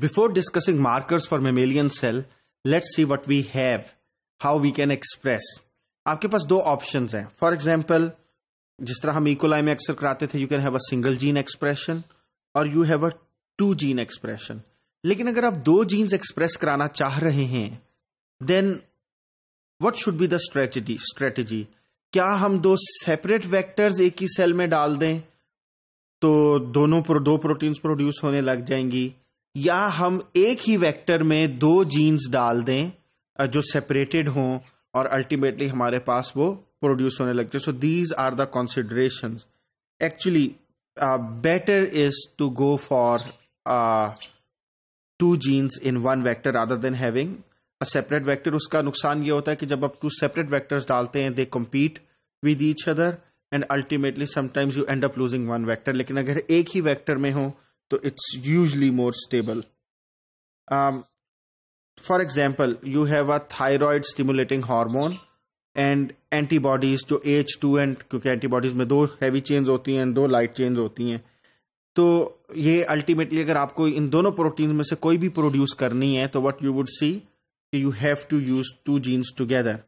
Before discussing markers for mammalian cell, let's see what we have, how we can express. आपके पास दो option हैं for example जिस तरह हम इकोलाई e में अक्सर कराते थे you can have a single gene expression और you have a two gene expression लेकिन अगर आप दो जीन्स एक्सप्रेस कराना चाह रहे हैं then what should be the strategy strategy क्या हम दो सेपरेट वेक्टर्स एक ही सेल में डाल दें तो दोनों प्रो, दो प्रोटीन्स प्रोड्यूस होने लग जाएंगी या हम एक ही वेक्टर में दो जीन्स डाल दें जो सेपरेटेड हों और अल्टीमेटली हमारे पास वो प्रोड्यूस होने लगते so these are the consideration actually better is to go for two genes in one vector other than having a separate vector उसका नुकसान ये होता है कि जब आप टू सेपरेट वैक्टर्स डालते हैं they compete with each other and ultimately sometimes you end up losing one vector लेकिन अगर एक ही वैक्टर में हो तो it's usually more stable for example you have a a stimulating stimulating and antibodies जो एच टू एंड क्योंकि antibodies में दो हैवी चेंज होती हैं दो लाइट चेंज होती हैं तो ये अल्टीमेटली अगर आपको इन दोनों प्रोटीन में से कोई भी प्रोड्यूस करनी है तो वट यू वुड सी कि you have to use two genes together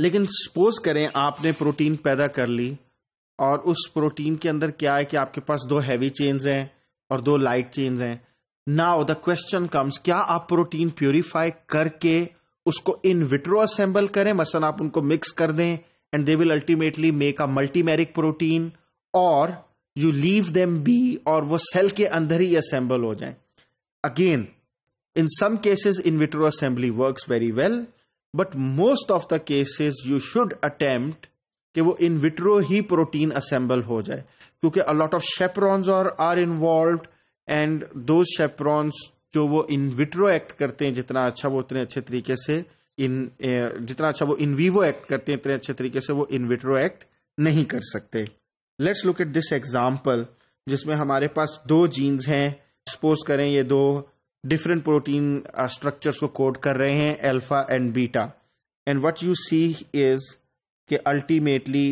लेकिन सपोज करें आपने प्रोटीन पैदा कर ली और उस प्रोटीन के अंदर क्या है कि आपके पास दो हैवी चेन्स हैं और दो लाइट चेन्स हैं नाउ द क्वेश्चन कम्स क्या आप प्रोटीन प्योरीफाई करके उसको इन विट्रो असेंबल करें मसलन आप उनको मिक्स कर दें and they will ultimately make a multimeric protein और यू लीव देम बी और वो सेल के अंदर ही असेंबल हो जाए again in some cases in vitro assembly work very well but most of the cases you should attempt कि वो इन विट्रो ही प्रोटीन असेंबल हो जाए क्योंकि अलॉट ऑफ शेप्रॉन्स और आर इन्वॉल्व एंड दो शेप्रॉन्स जो वो इन विट्रो एक्ट करते हैं जितना अच्छा वो उतने अच्छे तरीके से इन eh, जितना अच्छा वो इन वीवो एक्ट करते हैं इतने अच्छे तरीके से वो इन विट्रो एक्ट नहीं कर सकते let's look at this example जिसमें हमारे पास दो जीन्स हैं सपोज करें ये दो डिफरेंट प्रोटीन स्ट्रक्चर्स को कोड कर रहे हैं alpha and beta and what you see is कि ultimately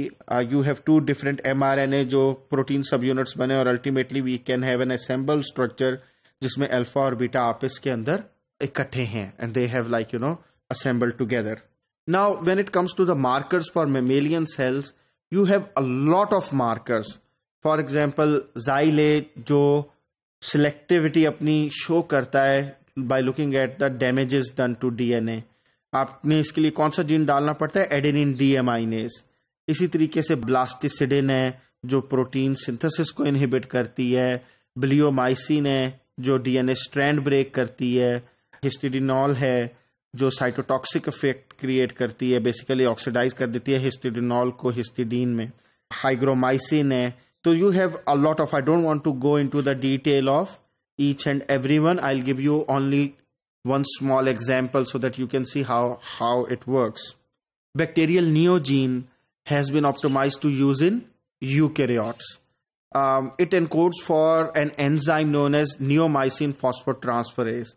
you have two different a जो प्रोटीन सब यूनिट्स बने और ultimately we can have an assemble structure जिसमें अल्फा और बीटा आपस के अंदर इकट्ठे हैं and they have like you know assemble together now when it comes to the markers for mammalian cells you have a lot of markers for example जाइले जो selectivity अपनी शो करता है by looking at the damages done to D N A आपने इसके लिए कौन सा जीन डालना पड़ता है एडेनिन डीएमआईनेस इसी तरीके से ब्लास्टिसिडिन है जो प्रोटीन सिंथेसिस को इनहिबिट करती है ब्लियोमाइसिन है जो डीएनए स्ट्रैंड ब्रेक करती है हिस्टिडिनॉल है जो साइटोटॉक्सिक इफेक्ट क्रिएट करती है बेसिकली ऑक्सीडाइज कर देती है हिस्टिडिनॉल को हिस्टिडीन में हाइग्रोमाइसिन है तो you have a lot of I don't want to go into the detail of each and everyone I give you only one small example so that you can see how, how it works. Bacterial neogene has been optimized to use in eukaryotes. Um, it encodes for an enzyme known as neomycin phosphotransferase.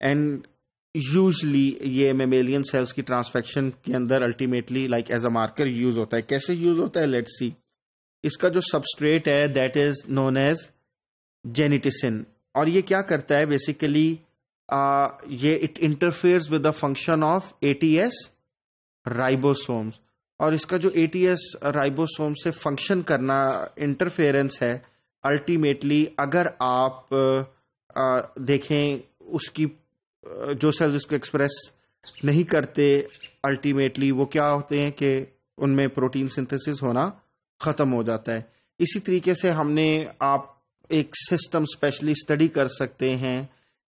And usually, yeah, mammalian cells ki transfection can ultimately, like as a marker, use hota hai. Kaise use hota hai? Let's see. Iska jo substrate hai, that is known as genetisin. And what karta hai basically? ये it interferes with the function of ATS ribosomes और इसका जो ATS ribosome से function करना interference है ultimately अगर आप आ, देखें उसकी जो सेल्स इसको एक्सप्रेस नहीं करते अल्टीमेटली वो क्या होते हैं कि उनमें प्रोटीन सिंथेसिस होना ख़त्म हो जाता है इसी तरीके से हमने आप एक सिस्टम स्पेशली स्टडी कर सकते हैं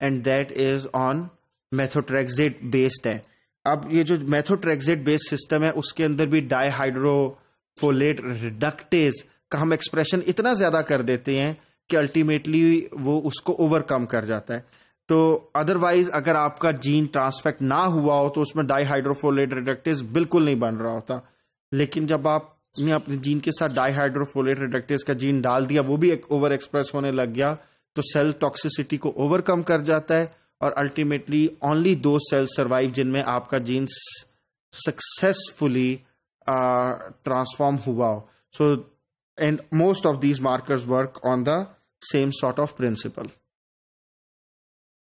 and that is on methotrexate based है अब ये जो मैथोट्रेक्जेट बेस्ड सिस्टम है उसके अंदर भी डाईहाइड्रोफोलेट रिडक्टेज का हम एक्सप्रेशन इतना ज्यादा कर देते हैं कि अल्टीमेटली वो उसको ओवरकम कर जाता है तो अदरवाइज अगर आपका जीन ट्रांसफेक्ट ना हुआ हो तो उसमें डाईहाइड्रोफोलेट रिडक्टेज बिल्कुल नहीं बन रहा होता लेकिन जब आप अपने जीन के साथ डाईहाइड्रोफोलेट रिडक्टेज का जीन डाल दिया वो भी एक ओवर एक्सप्रेस होने लग गया तो सेल टॉक्सिसिटी को ओवरकम कर जाता है और अल्टीमेटली ओनली दो सेल सर्वाइव जिनमें आपका जीन्स सक्सेसफुली ट्रांसफॉर्म हुआ हो so and most of these markers work on the same sort of principal